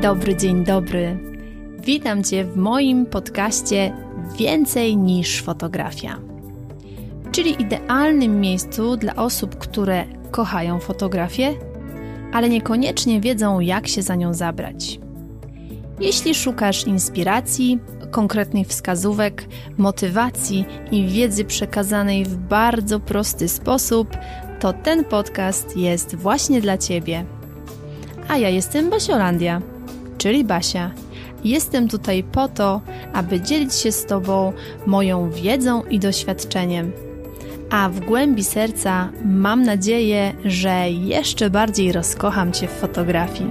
dobry, dzień dobry. Witam Cię w moim podcaście Więcej niż fotografia, czyli idealnym miejscu dla osób, które kochają fotografię, ale niekoniecznie wiedzą, jak się za nią zabrać. Jeśli szukasz inspiracji, konkretnych wskazówek, motywacji i wiedzy przekazanej w bardzo prosty sposób, to ten podcast jest właśnie dla Ciebie. A ja jestem Basiolandia czyli Basia. Jestem tutaj po to, aby dzielić się z Tobą moją wiedzą i doświadczeniem. A w głębi serca mam nadzieję, że jeszcze bardziej rozkocham Cię w fotografii.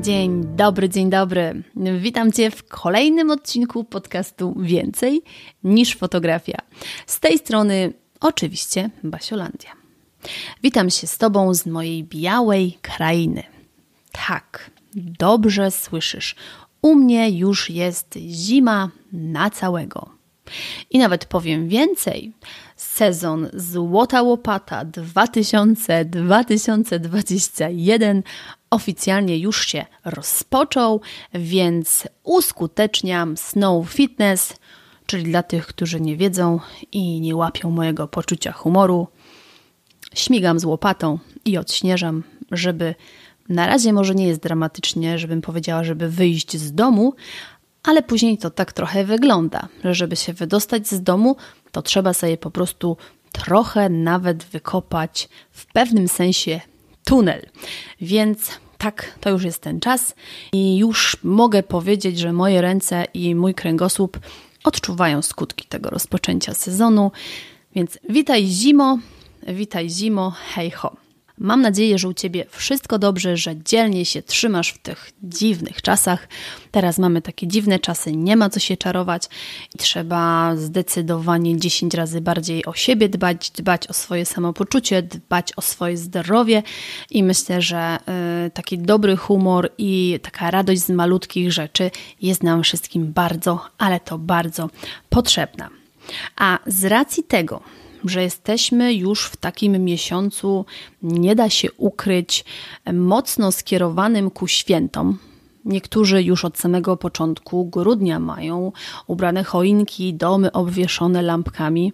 Dzień dobry, dzień dobry. Witam Cię w kolejnym odcinku podcastu Więcej niż fotografia. Z tej strony oczywiście Basiolandia. Witam się z Tobą z mojej białej krainy. Tak, dobrze słyszysz. U mnie już jest zima na całego. I nawet powiem więcej. Sezon Złota Łopata 2000-2021 oficjalnie już się rozpoczął, więc uskuteczniam Snow Fitness, czyli dla tych, którzy nie wiedzą i nie łapią mojego poczucia humoru – Śmigam z łopatą i odśnieżam, żeby na razie może nie jest dramatycznie, żebym powiedziała, żeby wyjść z domu, ale później to tak trochę wygląda, że żeby się wydostać z domu, to trzeba sobie po prostu trochę nawet wykopać w pewnym sensie tunel. Więc tak, to już jest ten czas i już mogę powiedzieć, że moje ręce i mój kręgosłup odczuwają skutki tego rozpoczęcia sezonu. Więc witaj zimo, Witaj zimo, hej ho. Mam nadzieję, że u Ciebie wszystko dobrze, że dzielnie się trzymasz w tych dziwnych czasach. Teraz mamy takie dziwne czasy, nie ma co się czarować i trzeba zdecydowanie 10 razy bardziej o siebie dbać, dbać o swoje samopoczucie, dbać o swoje zdrowie i myślę, że y, taki dobry humor i taka radość z malutkich rzeczy jest nam wszystkim bardzo, ale to bardzo potrzebna. A z racji tego, że jesteśmy już w takim miesiącu, nie da się ukryć, mocno skierowanym ku świętom. Niektórzy już od samego początku grudnia mają ubrane choinki, domy obwieszone lampkami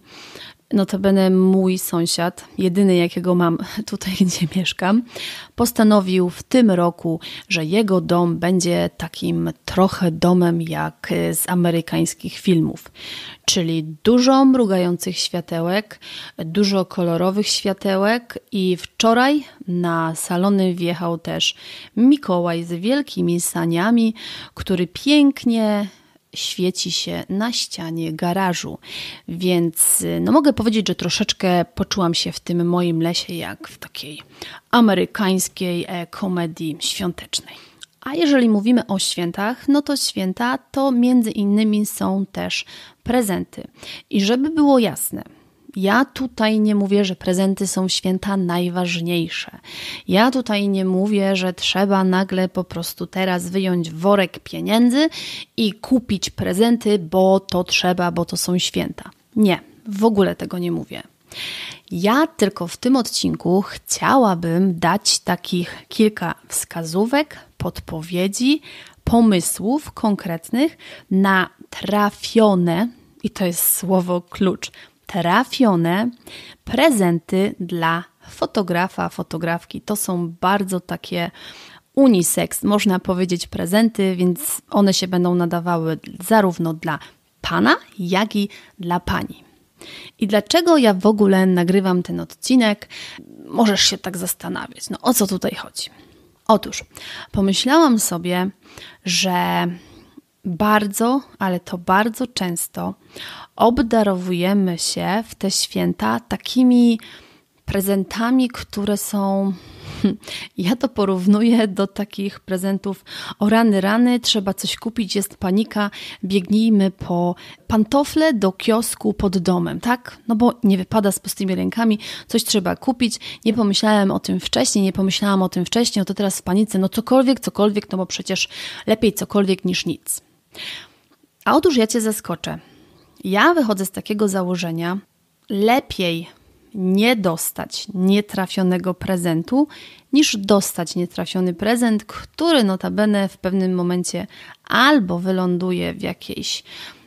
notabene mój sąsiad, jedyny jakiego mam tutaj, gdzie mieszkam, postanowił w tym roku, że jego dom będzie takim trochę domem jak z amerykańskich filmów, czyli dużo mrugających światełek, dużo kolorowych światełek i wczoraj na salony wjechał też Mikołaj z wielkimi saniami, który pięknie świeci się na ścianie garażu. Więc y, no, mogę powiedzieć, że troszeczkę poczułam się w tym moim lesie jak w takiej amerykańskiej e, komedii świątecznej. A jeżeli mówimy o świętach, no to święta to między innymi są też prezenty. I żeby było jasne, ja tutaj nie mówię, że prezenty są święta najważniejsze. Ja tutaj nie mówię, że trzeba nagle po prostu teraz wyjąć worek pieniędzy i kupić prezenty, bo to trzeba, bo to są święta. Nie, w ogóle tego nie mówię. Ja tylko w tym odcinku chciałabym dać takich kilka wskazówek, podpowiedzi, pomysłów konkretnych na trafione, i to jest słowo klucz, trafione prezenty dla fotografa, fotografki. To są bardzo takie unisex, można powiedzieć, prezenty, więc one się będą nadawały zarówno dla pana, jak i dla pani. I dlaczego ja w ogóle nagrywam ten odcinek? Możesz się tak zastanawiać. No o co tutaj chodzi? Otóż pomyślałam sobie, że bardzo, ale to bardzo często obdarowujemy się w te święta takimi prezentami, które są. Hmm, ja to porównuję do takich prezentów o rany, rany, trzeba coś kupić, jest panika, biegnijmy po pantofle do kiosku pod domem, tak? No bo nie wypada z pustymi rękami, coś trzeba kupić, nie pomyślałem o tym wcześniej, nie pomyślałam o tym wcześniej, o to teraz w panice, no cokolwiek, cokolwiek, no bo przecież lepiej cokolwiek niż nic. A otóż ja Cię zaskoczę. Ja wychodzę z takiego założenia, lepiej nie dostać nietrafionego prezentu, niż dostać nietrafiony prezent, który notabene w pewnym momencie albo wyląduje w jakiejś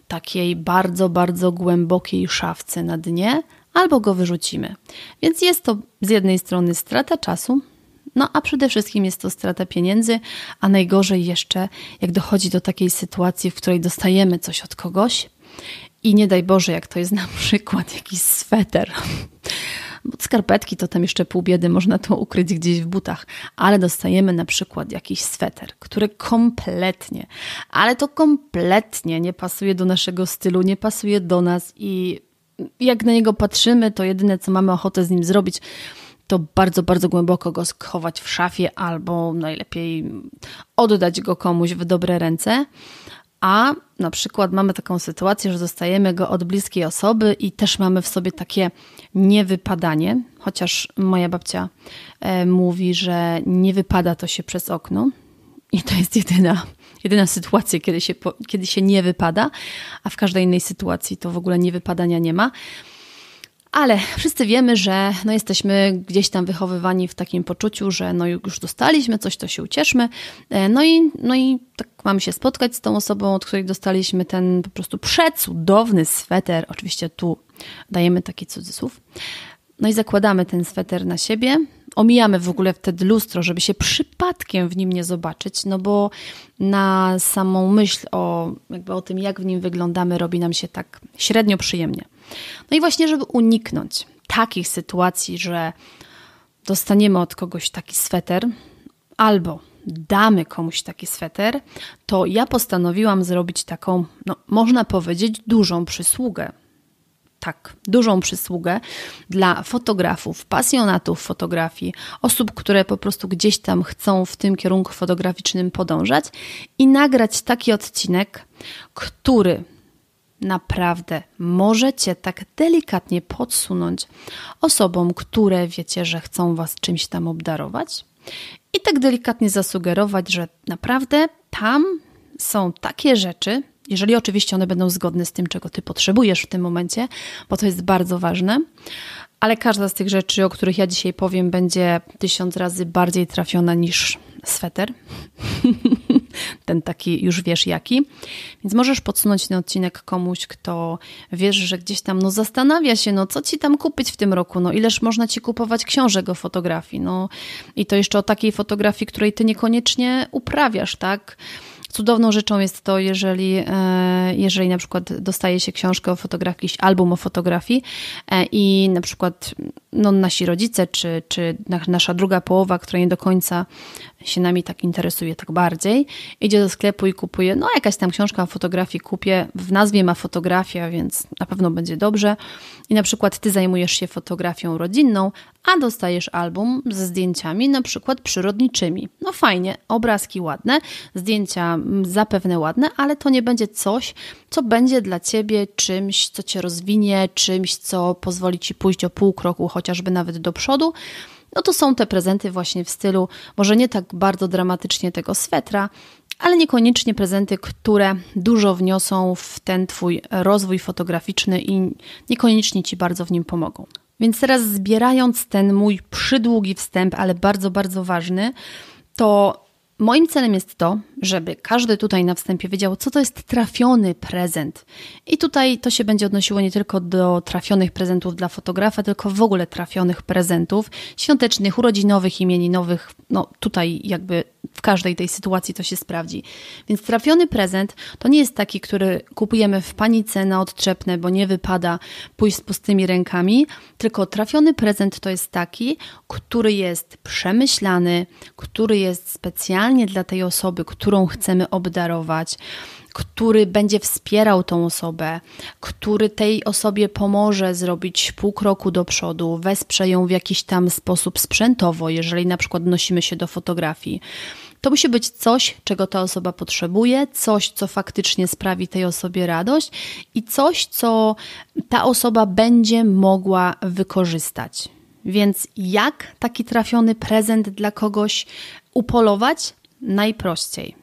takiej bardzo, bardzo głębokiej szafce na dnie, albo go wyrzucimy. Więc jest to z jednej strony strata czasu, no a przede wszystkim jest to strata pieniędzy, a najgorzej jeszcze, jak dochodzi do takiej sytuacji, w której dostajemy coś od kogoś i nie daj Boże, jak to jest na przykład jakiś sweter. Bo skarpetki to tam jeszcze pół biedy, można to ukryć gdzieś w butach, ale dostajemy na przykład jakiś sweter, który kompletnie, ale to kompletnie nie pasuje do naszego stylu, nie pasuje do nas i jak na niego patrzymy, to jedyne co mamy ochotę z nim zrobić, to bardzo, bardzo głęboko go schować w szafie albo najlepiej oddać go komuś w dobre ręce. A na przykład mamy taką sytuację, że dostajemy go od bliskiej osoby i też mamy w sobie takie niewypadanie, chociaż moja babcia e, mówi, że nie wypada to się przez okno. I to jest jedyna, jedyna sytuacja, kiedy się, kiedy się nie wypada, a w każdej innej sytuacji to w ogóle nie wypadania nie ma. Ale wszyscy wiemy, że no jesteśmy gdzieś tam wychowywani w takim poczuciu, że no już dostaliśmy coś, to się ucieszmy. E, no i, no i tak mamy się spotkać z tą osobą, od której dostaliśmy ten po prostu przecudowny sweter. Oczywiście tu dajemy taki cudzysłów. No i zakładamy ten sweter na siebie. Omijamy w ogóle wtedy lustro, żeby się przypadkiem w nim nie zobaczyć, no bo na samą myśl o, jakby o tym, jak w nim wyglądamy, robi nam się tak średnio przyjemnie. No i właśnie, żeby uniknąć takich sytuacji, że dostaniemy od kogoś taki sweter albo damy komuś taki sweter, to ja postanowiłam zrobić taką, no, można powiedzieć, dużą przysługę. Tak, dużą przysługę dla fotografów, pasjonatów fotografii, osób, które po prostu gdzieś tam chcą w tym kierunku fotograficznym podążać i nagrać taki odcinek, który naprawdę możecie tak delikatnie podsunąć osobom, które wiecie, że chcą was czymś tam obdarować i tak delikatnie zasugerować, że naprawdę tam są takie rzeczy, jeżeli oczywiście one będą zgodne z tym, czego ty potrzebujesz w tym momencie, bo to jest bardzo ważne, ale każda z tych rzeczy, o których ja dzisiaj powiem, będzie tysiąc razy bardziej trafiona niż sweter. ten taki już wiesz jaki. Więc możesz podsunąć ten odcinek komuś, kto wiesz, że gdzieś tam no zastanawia się, no co ci tam kupić w tym roku, no ileż można ci kupować książek o fotografii, no i to jeszcze o takiej fotografii, której ty niekoniecznie uprawiasz, tak? Cudowną rzeczą jest to, jeżeli, e, jeżeli na przykład dostaje się książkę o fotografii, jakiś album o fotografii e, i na przykład no, nasi rodzice, czy, czy nasza druga połowa, która nie do końca się nami tak interesuje, tak bardziej. Idzie do sklepu i kupuje, no jakaś tam książka o fotografii kupię, w nazwie ma fotografia, więc na pewno będzie dobrze. I na przykład ty zajmujesz się fotografią rodzinną, a dostajesz album ze zdjęciami na przykład przyrodniczymi. No fajnie, obrazki ładne, zdjęcia mm, zapewne ładne, ale to nie będzie coś, co będzie dla ciebie czymś, co cię rozwinie, czymś, co pozwoli ci pójść o pół kroku, chociażby nawet do przodu. No to są te prezenty właśnie w stylu, może nie tak bardzo dramatycznie tego swetra, ale niekoniecznie prezenty, które dużo wniosą w ten Twój rozwój fotograficzny i niekoniecznie Ci bardzo w nim pomogą. Więc teraz zbierając ten mój przydługi wstęp, ale bardzo, bardzo ważny, to Moim celem jest to, żeby każdy tutaj na wstępie wiedział, co to jest trafiony prezent. I tutaj to się będzie odnosiło nie tylko do trafionych prezentów dla fotografa, tylko w ogóle trafionych prezentów świątecznych, urodzinowych, imieninowych. No tutaj jakby w każdej tej sytuacji to się sprawdzi. Więc trafiony prezent to nie jest taki, który kupujemy w panice na odczepne, bo nie wypada pójść z pustymi rękami, tylko trafiony prezent to jest taki, który jest przemyślany, który jest specjalnie dla tej osoby, którą chcemy obdarować który będzie wspierał tą osobę, który tej osobie pomoże zrobić pół kroku do przodu, wesprze ją w jakiś tam sposób sprzętowo, jeżeli na przykład nosimy się do fotografii. To musi być coś, czego ta osoba potrzebuje, coś, co faktycznie sprawi tej osobie radość i coś, co ta osoba będzie mogła wykorzystać. Więc jak taki trafiony prezent dla kogoś upolować? Najprościej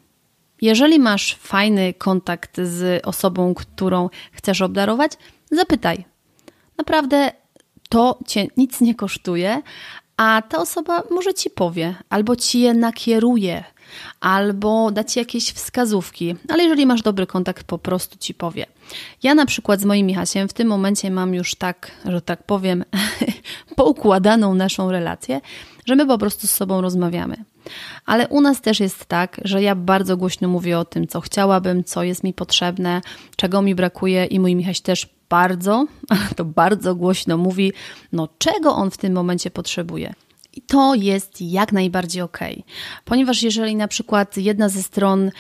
jeżeli masz fajny kontakt z osobą, którą chcesz obdarować, zapytaj. Naprawdę to cię nic nie kosztuje, a ta osoba może ci powie, albo ci je nakieruje, albo da ci jakieś wskazówki, ale jeżeli masz dobry kontakt, po prostu ci powie. Ja na przykład z moim Michasiem w tym momencie mam już tak, że tak powiem, poukładaną naszą relację, że my po prostu z sobą rozmawiamy. Ale u nas też jest tak, że ja bardzo głośno mówię o tym, co chciałabym, co jest mi potrzebne, czego mi brakuje i mój Michaś też bardzo, to bardzo głośno mówi, no czego on w tym momencie potrzebuje. I to jest jak najbardziej ok, ponieważ jeżeli na przykład jedna ze stron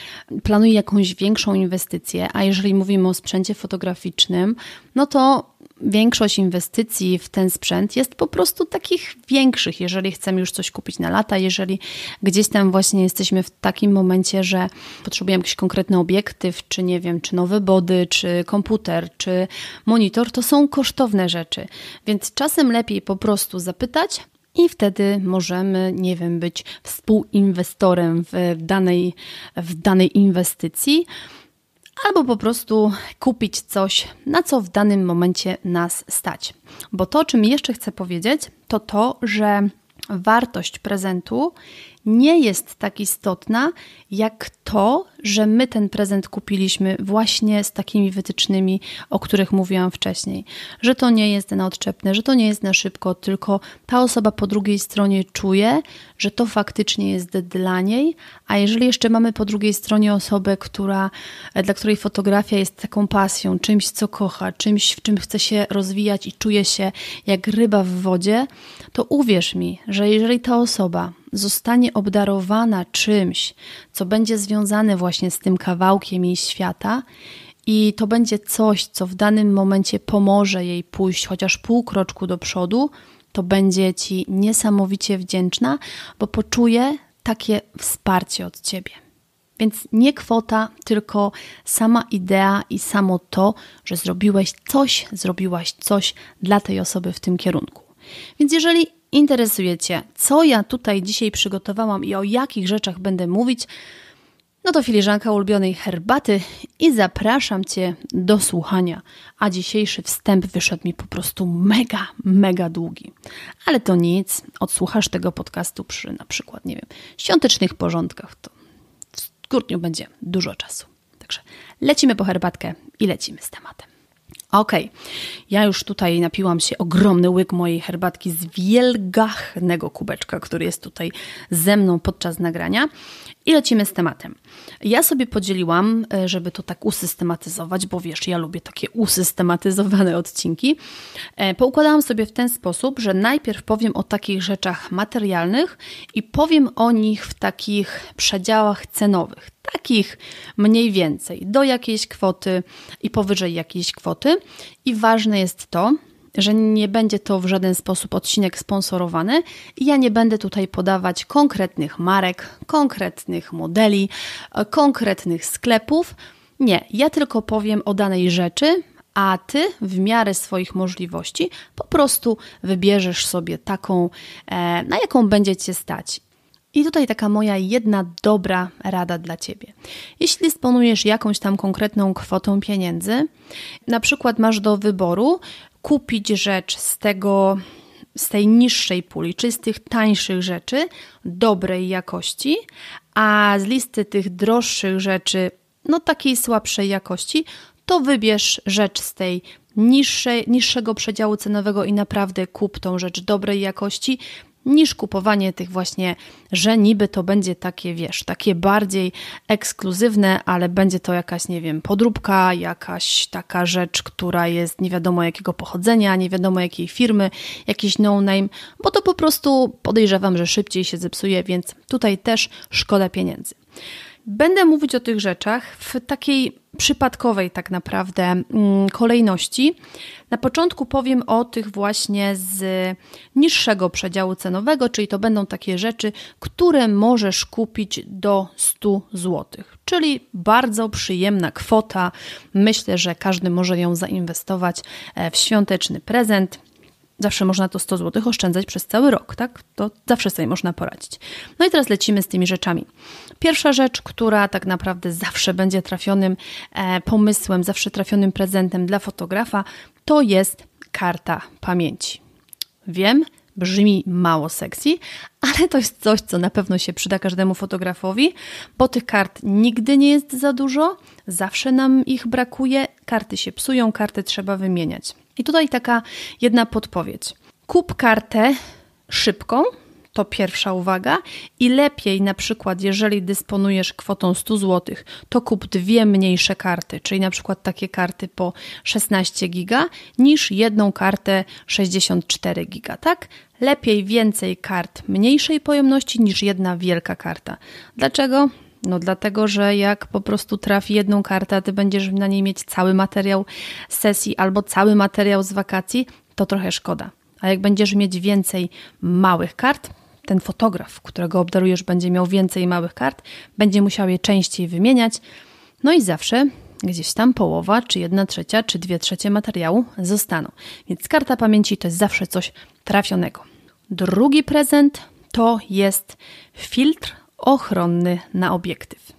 planuje jakąś większą inwestycję, a jeżeli mówimy o sprzęcie fotograficznym, no to większość inwestycji w ten sprzęt jest po prostu takich większych, jeżeli chcemy już coś kupić na lata, jeżeli gdzieś tam właśnie jesteśmy w takim momencie, że potrzebujemy jakiś konkretny obiektyw, czy nie wiem, czy nowy body, czy komputer, czy monitor, to są kosztowne rzeczy. Więc czasem lepiej po prostu zapytać, i wtedy możemy, nie wiem, być współinwestorem w danej, w danej inwestycji albo po prostu kupić coś, na co w danym momencie nas stać. Bo to, o czym jeszcze chcę powiedzieć, to to, że wartość prezentu nie jest tak istotna jak to, że my ten prezent kupiliśmy właśnie z takimi wytycznymi, o których mówiłam wcześniej. Że to nie jest na odczepne, że to nie jest na szybko, tylko ta osoba po drugiej stronie czuje, że to faktycznie jest dla niej, a jeżeli jeszcze mamy po drugiej stronie osobę, która, e, dla której fotografia jest taką pasją, czymś, co kocha, czymś, w czym chce się rozwijać i czuje się jak ryba w wodzie, to uwierz mi, że jeżeli ta osoba zostanie obdarowana czymś, co będzie związane właśnie z tym kawałkiem jej świata i to będzie coś, co w danym momencie pomoże jej pójść chociaż pół kroczku do przodu, to będzie Ci niesamowicie wdzięczna, bo poczuje takie wsparcie od Ciebie. Więc nie kwota, tylko sama idea i samo to, że zrobiłeś coś, zrobiłaś coś dla tej osoby w tym kierunku. Więc jeżeli Interesujecie, co ja tutaj dzisiaj przygotowałam i o jakich rzeczach będę mówić, no to filiżanka ulubionej herbaty i zapraszam Cię do słuchania. A dzisiejszy wstęp wyszedł mi po prostu mega, mega długi. Ale to nic, odsłuchasz tego podcastu przy na przykład, nie wiem, świątecznych porządkach, to w grudniu będzie dużo czasu. Także lecimy po herbatkę i lecimy z tematem. Okej, okay. ja już tutaj napiłam się ogromny łyk mojej herbatki z wielgachnego kubeczka, który jest tutaj ze mną podczas nagrania i lecimy z tematem. Ja sobie podzieliłam, e, żeby to tak usystematyzować, bo wiesz, ja lubię takie usystematyzowane odcinki. E, poukładałam sobie w ten sposób, że najpierw powiem o takich rzeczach materialnych i powiem o nich w takich przedziałach cenowych. Takich mniej więcej, do jakiejś kwoty i powyżej jakiejś kwoty. I ważne jest to, że nie będzie to w żaden sposób odcinek sponsorowany i ja nie będę tutaj podawać konkretnych marek, konkretnych modeli, e, konkretnych sklepów. Nie, ja tylko powiem o danej rzeczy, a ty w miarę swoich możliwości po prostu wybierzesz sobie taką, e, na jaką będzie cię stać. I tutaj taka moja jedna dobra rada dla ciebie. Jeśli dysponujesz jakąś tam konkretną kwotą pieniędzy, na przykład masz do wyboru kupić rzecz z tego, z tej niższej puli, czy z tych tańszych rzeczy dobrej jakości, a z listy tych droższych rzeczy, no takiej słabszej jakości, to wybierz rzecz z tej niższej, niższego przedziału cenowego i naprawdę kup tą rzecz dobrej jakości niż kupowanie tych właśnie, że niby to będzie takie, wiesz, takie bardziej ekskluzywne, ale będzie to jakaś, nie wiem, podróbka, jakaś taka rzecz, która jest nie wiadomo jakiego pochodzenia, nie wiadomo jakiej firmy, jakiś no-name, bo to po prostu podejrzewam, że szybciej się zepsuje, więc tutaj też szkoda pieniędzy. Będę mówić o tych rzeczach w takiej przypadkowej tak naprawdę mm, kolejności. Na początku powiem o tych właśnie z niższego przedziału cenowego, czyli to będą takie rzeczy, które możesz kupić do 100 zł, czyli bardzo przyjemna kwota. Myślę, że każdy może ją zainwestować e, w świąteczny prezent zawsze można to 100 zł oszczędzać przez cały rok, tak? To zawsze sobie można poradzić. No i teraz lecimy z tymi rzeczami. Pierwsza rzecz, która tak naprawdę zawsze będzie trafionym e, pomysłem, zawsze trafionym prezentem dla fotografa, to jest karta pamięci. Wiem, brzmi mało sexy, ale to jest coś, co na pewno się przyda każdemu fotografowi, bo tych kart nigdy nie jest za dużo, zawsze nam ich brakuje, karty się psują, karty trzeba wymieniać. I tutaj taka jedna podpowiedź. Kup kartę szybką, to pierwsza uwaga. I lepiej, na przykład, jeżeli dysponujesz kwotą 100 zł, to kup dwie mniejsze karty, czyli na przykład takie karty po 16 giga, niż jedną kartę 64 giga, tak? Lepiej więcej kart mniejszej pojemności niż jedna wielka karta. Dlaczego? No dlatego, że jak po prostu trafi jedną kartę, ty będziesz na niej mieć cały materiał z sesji albo cały materiał z wakacji, to trochę szkoda. A jak będziesz mieć więcej małych kart, ten fotograf, którego obdarujesz, będzie miał więcej małych kart, będzie musiał je częściej wymieniać. No i zawsze gdzieś tam połowa, czy jedna trzecia, czy dwie trzecie materiału zostaną. Więc karta pamięci to jest zawsze coś trafionego. Drugi prezent to jest filtr ochronny na obiektyw.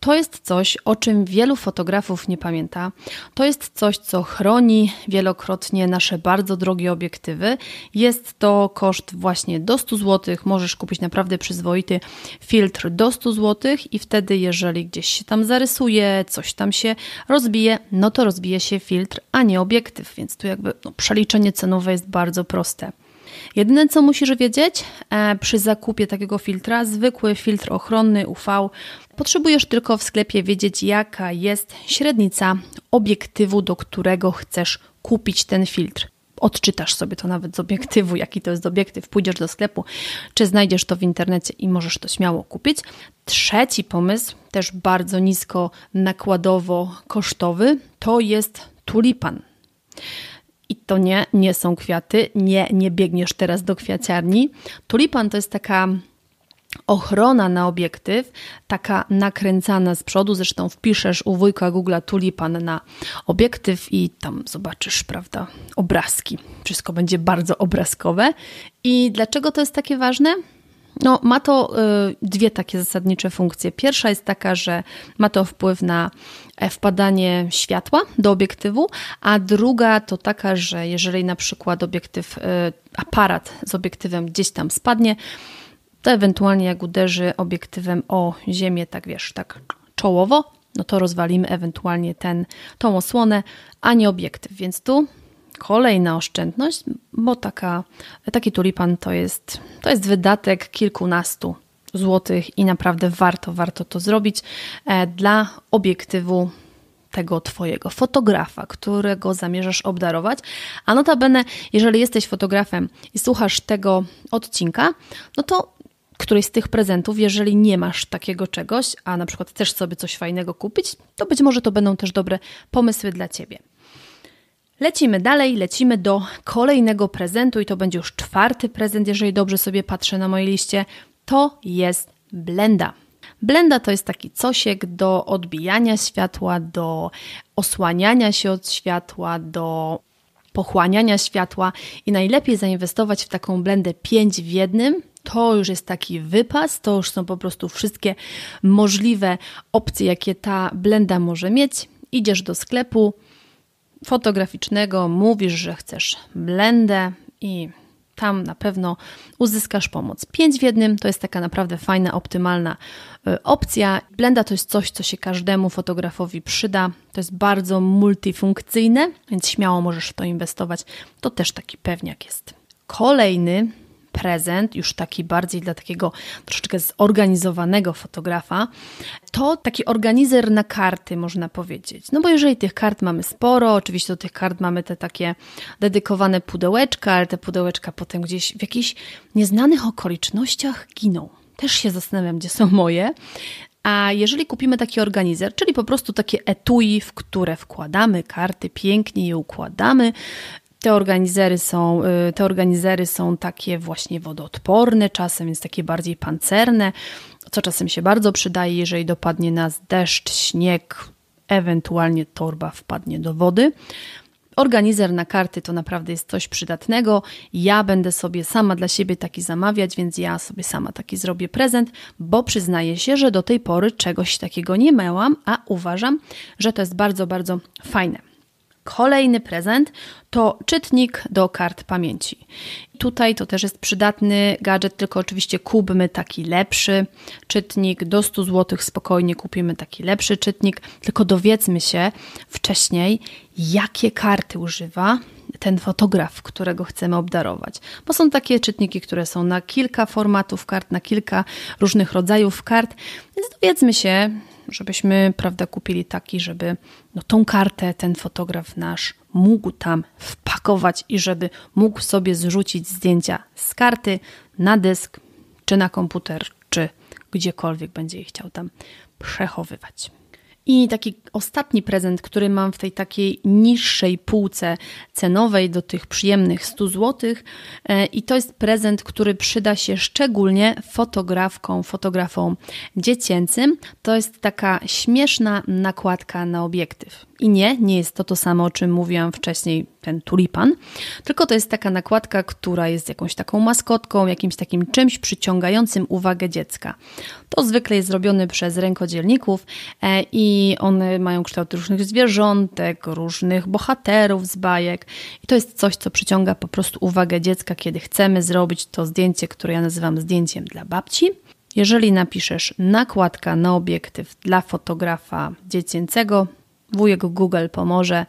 To jest coś, o czym wielu fotografów nie pamięta. To jest coś, co chroni wielokrotnie nasze bardzo drogie obiektywy. Jest to koszt właśnie do 100 zł. Możesz kupić naprawdę przyzwoity filtr do 100 zł i wtedy, jeżeli gdzieś się tam zarysuje, coś tam się rozbije, no to rozbije się filtr, a nie obiektyw. Więc tu jakby no, przeliczenie cenowe jest bardzo proste. Jedyne co musisz wiedzieć e, przy zakupie takiego filtra, zwykły filtr ochronny UV, potrzebujesz tylko w sklepie wiedzieć, jaka jest średnica obiektywu, do którego chcesz kupić ten filtr odczytasz sobie to nawet z obiektywu, jaki to jest obiektyw, pójdziesz do sklepu, czy znajdziesz to w internecie i możesz to śmiało kupić. Trzeci pomysł, też bardzo nisko nakładowo kosztowy, to jest tulipan. I to nie, nie są kwiaty, nie, nie biegniesz teraz do kwiaciarni. Tulipan to jest taka ochrona na obiektyw, taka nakręcana z przodu, zresztą wpiszesz u wujka Google tulipan na obiektyw i tam zobaczysz, prawda, obrazki. Wszystko będzie bardzo obrazkowe. I dlaczego to jest takie ważne? No, ma to y, dwie takie zasadnicze funkcje. Pierwsza jest taka, że ma to wpływ na e, wpadanie światła do obiektywu, a druga to taka, że jeżeli na przykład obiektyw, y, aparat z obiektywem gdzieś tam spadnie, to ewentualnie jak uderzy obiektywem o ziemię, tak wiesz, tak czołowo, no to rozwalimy ewentualnie ten, tą osłonę, a nie obiektyw. Więc tu Kolejna oszczędność, bo taka, taki tulipan to jest, to jest wydatek kilkunastu złotych i naprawdę warto, warto to zrobić e, dla obiektywu tego Twojego fotografa, którego zamierzasz obdarować. A notabene, jeżeli jesteś fotografem i słuchasz tego odcinka, no to któryś z tych prezentów, jeżeli nie masz takiego czegoś, a na przykład chcesz sobie coś fajnego kupić, to być może to będą też dobre pomysły dla Ciebie. Lecimy dalej, lecimy do kolejnego prezentu i to będzie już czwarty prezent, jeżeli dobrze sobie patrzę na mojej liście. To jest blenda. Blenda to jest taki cosiek do odbijania światła, do osłaniania się od światła, do pochłaniania światła i najlepiej zainwestować w taką blendę 5 w jednym. To już jest taki wypas, to już są po prostu wszystkie możliwe opcje, jakie ta blenda może mieć. Idziesz do sklepu, fotograficznego, mówisz, że chcesz blendę i tam na pewno uzyskasz pomoc. 5 w jednym to jest taka naprawdę fajna, optymalna y, opcja. Blenda to jest coś, co się każdemu fotografowi przyda. To jest bardzo multifunkcyjne, więc śmiało możesz w to inwestować. To też taki pewniak jest. Kolejny prezent, już taki bardziej dla takiego troszeczkę zorganizowanego fotografa, to taki organizer na karty, można powiedzieć. No bo jeżeli tych kart mamy sporo, oczywiście do tych kart mamy te takie dedykowane pudełeczka, ale te pudełeczka potem gdzieś w jakichś nieznanych okolicznościach giną. Też się zastanawiam, gdzie są moje, a jeżeli kupimy taki organizer, czyli po prostu takie etui, w które wkładamy karty, pięknie je układamy te organizery są, y, te organizery są takie właśnie wodoodporne, czasem więc takie bardziej pancerne, co czasem się bardzo przydaje, jeżeli dopadnie nas deszcz, śnieg, ewentualnie torba wpadnie do wody. Organizer na karty to naprawdę jest coś przydatnego. Ja będę sobie sama dla siebie taki zamawiać, więc ja sobie sama taki zrobię prezent, bo przyznaję się, że do tej pory czegoś takiego nie miałam, a uważam, że to jest bardzo, bardzo fajne. Kolejny prezent to czytnik do kart pamięci. Tutaj to też jest przydatny gadżet, tylko oczywiście kupmy taki lepszy czytnik. Do 100 zł spokojnie kupimy taki lepszy czytnik, tylko dowiedzmy się wcześniej, jakie karty używa ten fotograf, którego chcemy obdarować. Bo są takie czytniki, które są na kilka formatów kart, na kilka różnych rodzajów kart, więc dowiedzmy się, żebyśmy, prawda, kupili taki, żeby no, tą kartę ten fotograf nasz mógł tam wpakować i żeby mógł sobie zrzucić zdjęcia z karty na dysk, czy na komputer, czy gdziekolwiek będzie je chciał tam przechowywać. I taki ostatni prezent, który mam w tej takiej niższej półce cenowej do tych przyjemnych 100 zł. E, I to jest prezent, który przyda się szczególnie fotografkom, fotografom dziecięcym. To jest taka śmieszna nakładka na obiektyw. I nie, nie jest to to samo, o czym mówiłam wcześniej, ten tulipan, tylko to jest taka nakładka, która jest jakąś taką maskotką, jakimś takim czymś przyciągającym uwagę dziecka. To zwykle jest robione przez rękodzielników e, i one mają kształt różnych zwierzątek, różnych bohaterów z bajek. I to jest coś, co przyciąga po prostu uwagę dziecka, kiedy chcemy zrobić to zdjęcie, które ja nazywam zdjęciem dla babci. Jeżeli napiszesz nakładka na obiektyw dla fotografa dziecięcego, wujek Google pomoże.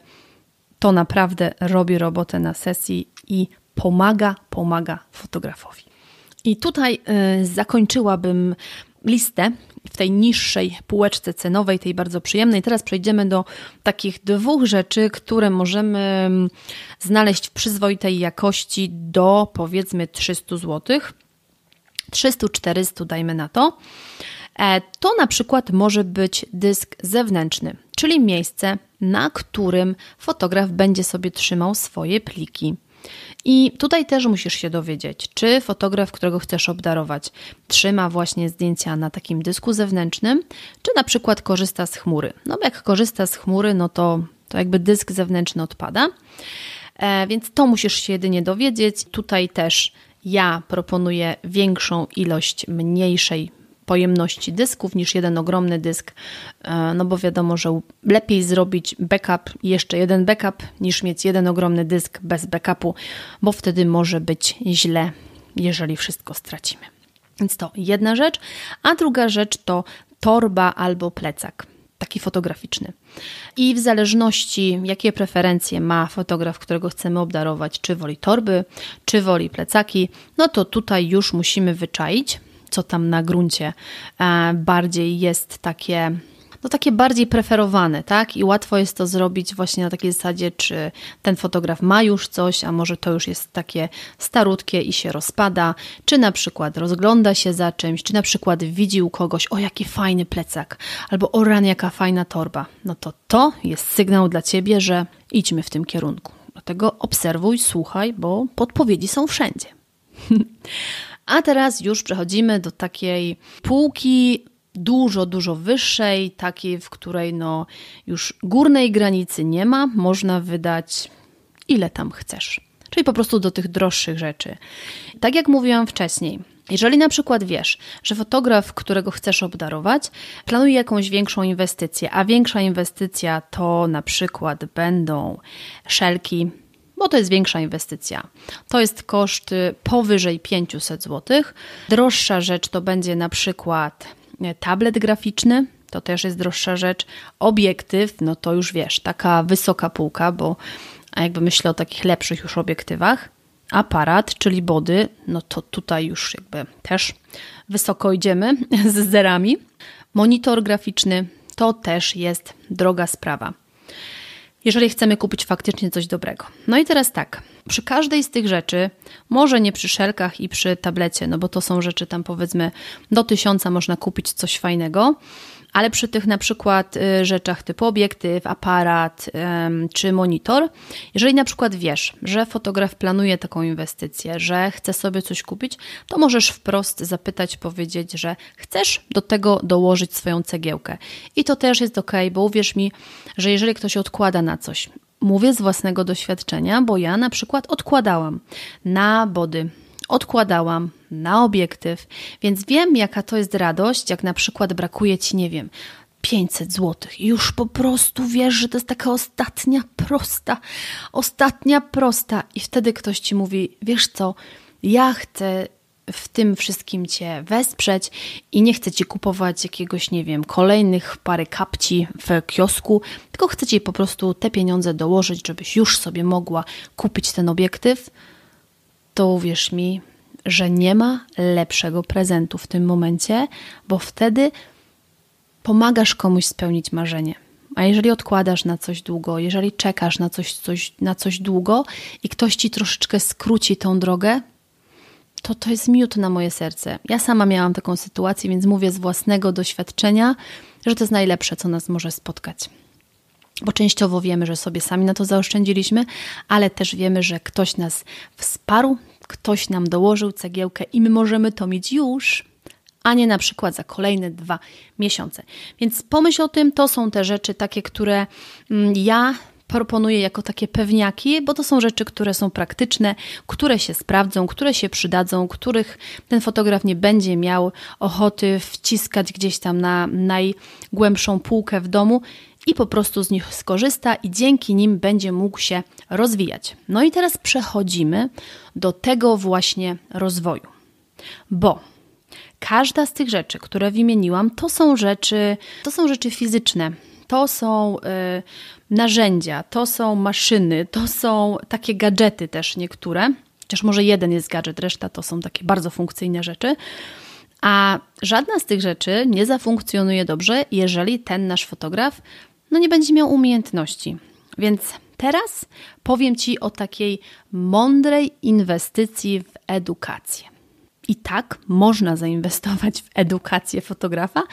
To naprawdę robi robotę na sesji i pomaga, pomaga fotografowi. I tutaj y, zakończyłabym listę w tej niższej półeczce cenowej, tej bardzo przyjemnej. Teraz przejdziemy do takich dwóch rzeczy, które możemy mm, znaleźć w przyzwoitej jakości do powiedzmy 300 zł. 300-400 dajmy na to. E, to na przykład może być dysk zewnętrzny czyli miejsce, na którym fotograf będzie sobie trzymał swoje pliki. I tutaj też musisz się dowiedzieć, czy fotograf, którego chcesz obdarować, trzyma właśnie zdjęcia na takim dysku zewnętrznym, czy na przykład korzysta z chmury. No bo jak korzysta z chmury, no to, to jakby dysk zewnętrzny odpada. E, więc to musisz się jedynie dowiedzieć. Tutaj też ja proponuję większą ilość mniejszej pojemności dysków niż jeden ogromny dysk, e, no bo wiadomo, że lepiej zrobić backup, jeszcze jeden backup, niż mieć jeden ogromny dysk bez backupu, bo wtedy może być źle, jeżeli wszystko stracimy. Więc to jedna rzecz, a druga rzecz to torba albo plecak taki fotograficzny. I w zależności, jakie preferencje ma fotograf, którego chcemy obdarować, czy woli torby, czy woli plecaki, no to tutaj już musimy wyczaić, co tam na gruncie e, bardziej jest takie no takie bardziej preferowane, tak? I łatwo jest to zrobić właśnie na takiej zasadzie, czy ten fotograf ma już coś, a może to już jest takie starutkie i się rozpada, czy na przykład rozgląda się za czymś, czy na przykład widzi u kogoś, o jaki fajny plecak, albo o ran, jaka fajna torba. No to to jest sygnał dla ciebie, że idźmy w tym kierunku. Dlatego obserwuj, słuchaj, bo podpowiedzi są wszędzie. A teraz już przechodzimy do takiej półki dużo, dużo wyższej, takiej, w której no już górnej granicy nie ma, można wydać ile tam chcesz. Czyli po prostu do tych droższych rzeczy. Tak jak mówiłam wcześniej, jeżeli na przykład wiesz, że fotograf, którego chcesz obdarować, planuje jakąś większą inwestycję, a większa inwestycja to na przykład będą szelki, bo to jest większa inwestycja. To jest koszt powyżej 500 zł. Droższa rzecz to będzie na przykład e, tablet graficzny, to też jest droższa rzecz. Obiektyw, no to już wiesz, taka wysoka półka, bo jakby myślę o takich lepszych już obiektywach. Aparat, czyli body, no to tutaj już jakby też wysoko idziemy z zerami. Monitor graficzny to też jest droga sprawa jeżeli chcemy kupić faktycznie coś dobrego. No i teraz tak, przy każdej z tych rzeczy, może nie przy szelkach i przy tablecie, no bo to są rzeczy tam powiedzmy do tysiąca można kupić coś fajnego, ale przy tych na przykład y, rzeczach typu obiektyw, aparat czy monitor, jeżeli na przykład wiesz, że fotograf planuje taką inwestycję, że chce sobie coś kupić, to możesz wprost zapytać, powiedzieć, że chcesz do tego dołożyć swoją cegiełkę. I to też jest ok, bo uwierz mi, że jeżeli ktoś odkłada na coś, mówię z własnego doświadczenia, bo ja na przykład odkładałam na body, odkładałam na obiektyw, więc wiem, jaka to jest radość, jak na przykład brakuje ci, nie wiem, 500 zł. Już po prostu wiesz, że to jest taka ostatnia prosta, ostatnia prosta. I wtedy ktoś ci mówi: Wiesz co, ja chcę w tym wszystkim cię wesprzeć i nie chcę ci kupować jakiegoś, nie wiem, kolejnych pary kapci w kiosku, tylko chcę ci po prostu te pieniądze dołożyć, żebyś już sobie mogła kupić ten obiektyw. To uwierz mi, że nie ma lepszego prezentu w tym momencie, bo wtedy pomagasz komuś spełnić marzenie. A jeżeli odkładasz na coś długo, jeżeli czekasz na coś, coś, na coś długo i ktoś ci troszeczkę skróci tą drogę, to to jest miód na moje serce. Ja sama miałam taką sytuację, więc mówię z własnego doświadczenia, że to jest najlepsze, co nas może spotkać. Bo częściowo wiemy, że sobie sami na to zaoszczędziliśmy, ale też wiemy, że ktoś nas wsparł, ktoś nam dołożył cegiełkę i my możemy to mieć już, a nie na przykład za kolejne dwa miesiące. Więc pomyśl o tym, to są te rzeczy takie, które mm, ja proponuję jako takie pewniaki, bo to są rzeczy, które są praktyczne, które się sprawdzą, które się przydadzą, których ten fotograf nie będzie miał ochoty wciskać gdzieś tam na najgłębszą półkę w domu i po prostu z nich skorzysta i dzięki nim będzie mógł się rozwijać. No i teraz przechodzimy do tego właśnie rozwoju, bo każda z tych rzeczy, które wymieniłam, to są rzeczy, to są rzeczy fizyczne. To są y, narzędzia, to są maszyny, to są takie gadżety też niektóre. Chociaż może jeden jest gadżet, reszta to są takie bardzo funkcyjne rzeczy. A żadna z tych rzeczy nie zafunkcjonuje dobrze, jeżeli ten nasz fotograf no nie będzie miał umiejętności. Więc Teraz powiem Ci o takiej mądrej inwestycji w edukację. I tak można zainwestować w edukację fotografa,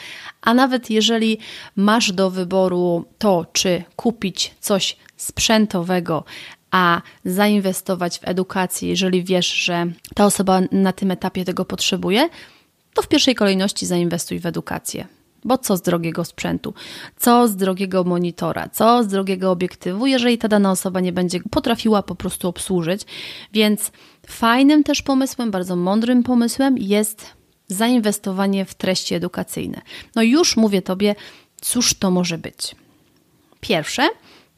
a nawet jeżeli masz do wyboru to, czy kupić coś sprzętowego, a zainwestować w edukację, jeżeli wiesz, że ta osoba na tym etapie tego potrzebuje, to w pierwszej kolejności zainwestuj w edukację. Bo co z drogiego sprzętu, co z drogiego monitora, co z drogiego obiektywu, jeżeli ta dana osoba nie będzie potrafiła po prostu obsłużyć. Więc fajnym też pomysłem, bardzo mądrym pomysłem jest zainwestowanie w treści edukacyjne. No już mówię Tobie, cóż to może być. Pierwsze,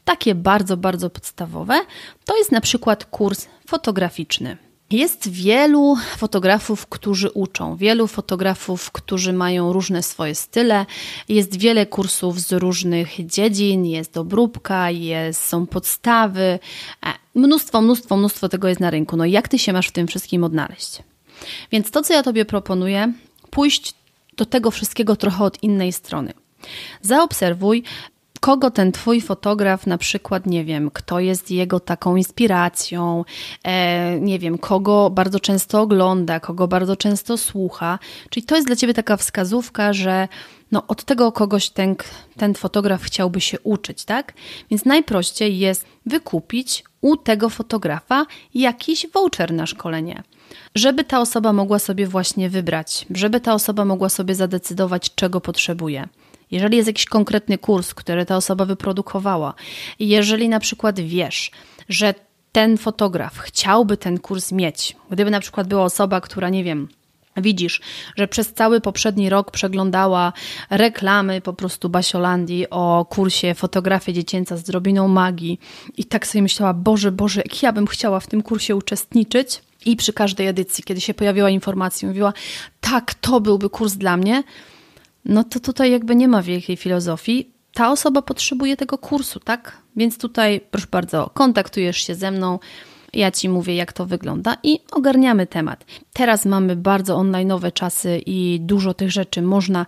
takie bardzo, bardzo podstawowe, to jest na przykład kurs fotograficzny. Jest wielu fotografów, którzy uczą, wielu fotografów, którzy mają różne swoje style. Jest wiele kursów z różnych dziedzin, jest obróbka, jest, są podstawy. E, mnóstwo, mnóstwo, mnóstwo tego jest na rynku. No jak ty się masz w tym wszystkim odnaleźć? Więc to, co ja tobie proponuję, pójść do tego wszystkiego trochę od innej strony. Zaobserwuj, kogo ten twój fotograf na przykład, nie wiem, kto jest jego taką inspiracją, e, nie wiem, kogo bardzo często ogląda, kogo bardzo często słucha. Czyli to jest dla ciebie taka wskazówka, że no, od tego kogoś ten, ten fotograf chciałby się uczyć, tak? Więc najprościej jest wykupić u tego fotografa jakiś voucher na szkolenie żeby ta osoba mogła sobie właśnie wybrać, żeby ta osoba mogła sobie zadecydować, czego potrzebuje jeżeli jest jakiś konkretny kurs, który ta osoba wyprodukowała, jeżeli na przykład wiesz, że ten fotograf chciałby ten kurs mieć, gdyby na przykład była osoba, która, nie wiem, Widzisz, że przez cały poprzedni rok przeglądała reklamy po prostu Basiolandii o kursie fotografia dziecięca z drobiną magii i tak sobie myślała, Boże, Boże, jak ja bym chciała w tym kursie uczestniczyć. I przy każdej edycji, kiedy się pojawiła informacja, mówiła, tak, to byłby kurs dla mnie, no to tutaj jakby nie ma wielkiej filozofii. Ta osoba potrzebuje tego kursu, tak? Więc tutaj, proszę bardzo, kontaktujesz się ze mną. Ja ci mówię, jak to wygląda i ogarniamy temat. Teraz mamy bardzo onlineowe czasy i dużo tych rzeczy można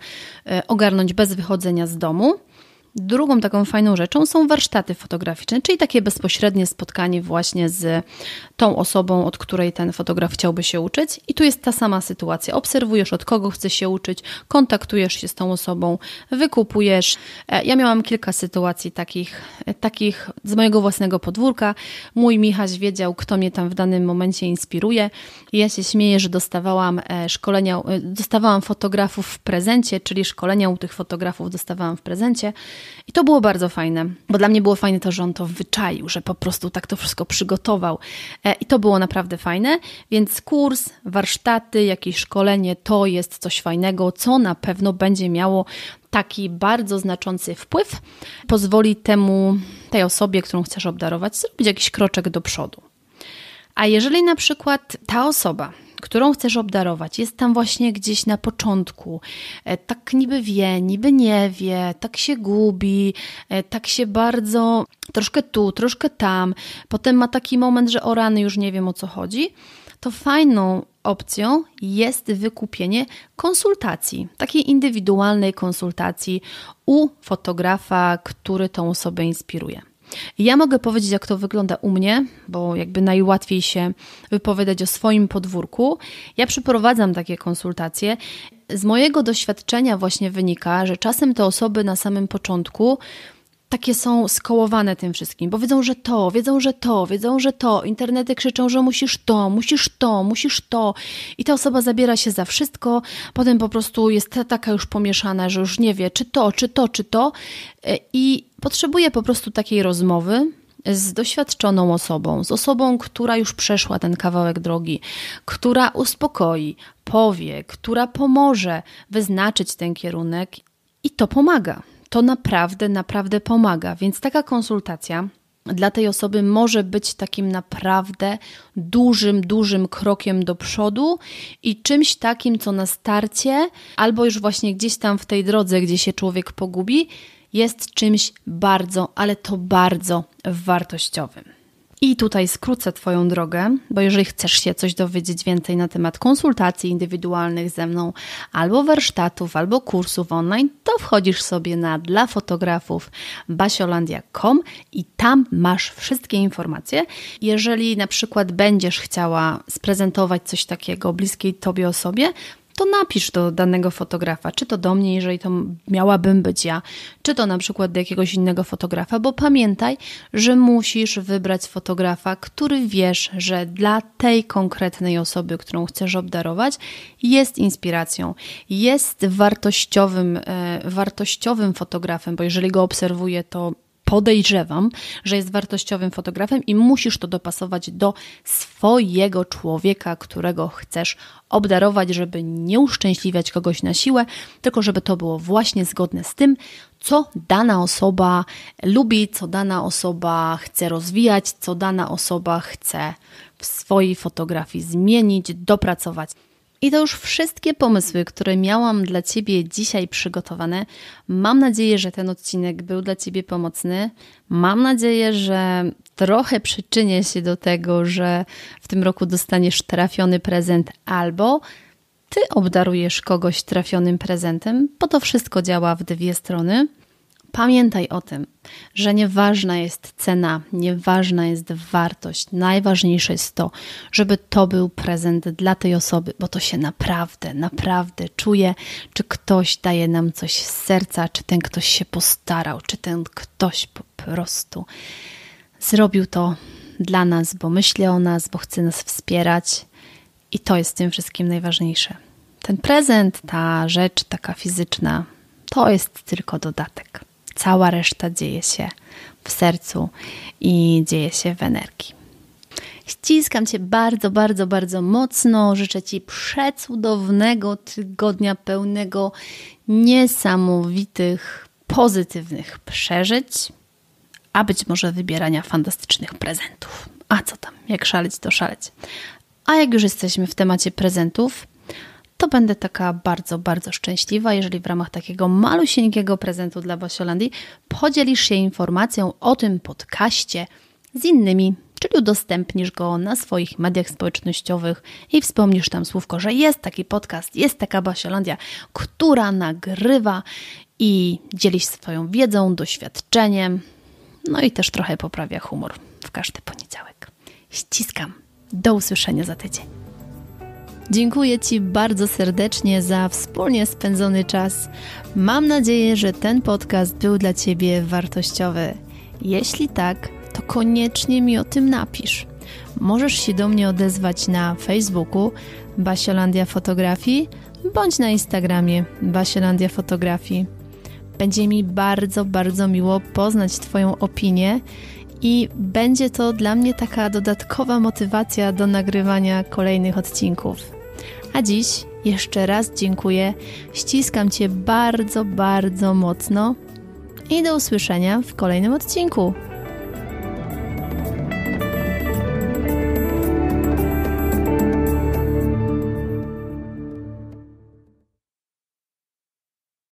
e, ogarnąć bez wychodzenia z domu. Drugą taką fajną rzeczą są warsztaty fotograficzne, czyli takie bezpośrednie spotkanie właśnie z tą osobą, od której ten fotograf chciałby się uczyć. I tu jest ta sama sytuacja. Obserwujesz, od kogo chce się uczyć, kontaktujesz się z tą osobą, wykupujesz. E, ja miałam kilka sytuacji takich, e, takich z mojego własnego podwórka. Mój Michaś wiedział, kto mnie tam w danym momencie inspiruje. I ja się śmieję, że dostawałam e, szkolenia, dostawałam fotografów w prezencie, czyli szkolenia u tych fotografów dostawałam w prezencie. I to było bardzo fajne, bo dla mnie było fajne to, że on to wyczaił, że po prostu tak to wszystko przygotował. E, I to było naprawdę fajne, więc kurs, warsztaty, jakieś szkolenie to jest coś fajnego, co na pewno będzie miało taki bardzo znaczący wpływ. Pozwoli temu, tej osobie, którą chcesz obdarować, zrobić jakiś kroczek do przodu. A jeżeli na przykład ta osoba którą chcesz obdarować, jest tam właśnie gdzieś na początku. E, tak niby wie, niby nie wie, tak się gubi, e, tak się bardzo troszkę tu, troszkę tam. Potem ma taki moment, że o rany już nie wiem o co chodzi. To fajną opcją jest wykupienie konsultacji, takiej indywidualnej konsultacji u fotografa, który tą osobę inspiruje. Ja mogę powiedzieć, jak to wygląda u mnie, bo jakby najłatwiej się wypowiadać o swoim podwórku. Ja przeprowadzam takie konsultacje. Z mojego doświadczenia właśnie wynika, że czasem te osoby na samym początku takie są skołowane tym wszystkim, bo wiedzą, że to, wiedzą, że to, wiedzą, że to. Internety krzyczą, że musisz to, musisz to, musisz to. I ta osoba zabiera się za wszystko, potem po prostu jest taka już pomieszana, że już nie wie, czy to, czy to, czy to. E, I potrzebuje po prostu takiej rozmowy, z doświadczoną osobą, z osobą, która już przeszła ten kawałek drogi, która uspokoi, powie, która pomoże wyznaczyć ten kierunek i to pomaga to naprawdę, naprawdę pomaga. Więc taka konsultacja dla tej osoby może być takim naprawdę dużym, dużym krokiem do przodu i czymś takim, co na starcie, albo już właśnie gdzieś tam w tej drodze, gdzie się człowiek pogubi, jest czymś bardzo, ale to bardzo wartościowym. I tutaj skrócę Twoją drogę, bo jeżeli chcesz się coś dowiedzieć więcej na temat konsultacji indywidualnych ze mną, albo warsztatów, albo kursów online, to wchodzisz sobie na dla fotografów basiolandia.com i tam masz wszystkie informacje. Jeżeli na przykład będziesz chciała sprezentować coś takiego bliskiej Tobie osobie, to napisz do danego fotografa, czy to do mnie, jeżeli to miałabym być ja, czy to na przykład do jakiegoś innego fotografa, bo pamiętaj, że musisz wybrać fotografa, który wiesz, że dla tej konkretnej osoby, którą chcesz obdarować, jest inspiracją, jest wartościowym, e, wartościowym fotografem, bo jeżeli go obserwuję, to podejrzewam, że jest wartościowym fotografem i musisz to dopasować do swojego człowieka, którego chcesz obdarować, żeby nie uszczęśliwiać kogoś na siłę, tylko żeby to było właśnie zgodne z tym, co dana osoba lubi, co dana osoba chce rozwijać, co dana osoba chce w swojej fotografii zmienić, dopracować. I to już wszystkie pomysły, które miałam dla Ciebie dzisiaj przygotowane. Mam nadzieję, że ten odcinek był dla Ciebie pomocny. Mam nadzieję, że trochę przyczynię się do tego, że w tym roku dostaniesz trafiony prezent albo Ty obdarujesz kogoś trafionym prezentem, bo to wszystko działa w dwie strony. Pamiętaj o tym, że nieważna jest cena, nieważna jest wartość. Najważniejsze jest to, żeby to był prezent dla tej osoby, bo to się naprawdę, naprawdę czuje, czy ktoś daje nam coś z serca, czy ten ktoś się postarał, czy ten ktoś po prostu zrobił to dla nas, bo myśli o nas, bo chce nas wspierać i to jest tym wszystkim najważniejsze. Ten prezent, ta rzecz taka fizyczna, to jest tylko dodatek. Cała reszta dzieje się w sercu i dzieje się w energii. Ściskam Cię bardzo, bardzo, bardzo mocno. Życzę Ci przecudownego tygodnia pełnego niesamowitych, pozytywnych przeżyć, a być może wybierania fantastycznych prezentów. A co tam, jak szaleć, to szaleć. A jak już jesteśmy w temacie prezentów, to będę taka bardzo, bardzo szczęśliwa, jeżeli w ramach takiego malusieńkiego prezentu dla Basiolandii podzielisz się informacją o tym podcaście z innymi czyli udostępnisz go na swoich mediach społecznościowych i wspomnisz tam słówko, że jest taki podcast, jest taka Basiolandia, która nagrywa i dzielisz swoją wiedzą, doświadczeniem, no i też trochę poprawia humor w każdy poniedziałek. Ściskam. Do usłyszenia za tydzień. Dziękuję Ci bardzo serdecznie za wspólnie spędzony czas. Mam nadzieję, że ten podcast był dla Ciebie wartościowy. Jeśli tak, to koniecznie mi o tym napisz. Możesz się do mnie odezwać na Facebooku Basiolandia Fotografii bądź na Instagramie Basiolandia Fotografii. Będzie mi bardzo, bardzo miło poznać Twoją opinię i będzie to dla mnie taka dodatkowa motywacja do nagrywania kolejnych odcinków. A dziś jeszcze raz dziękuję. Ściskam Cię bardzo, bardzo mocno i do usłyszenia w kolejnym odcinku.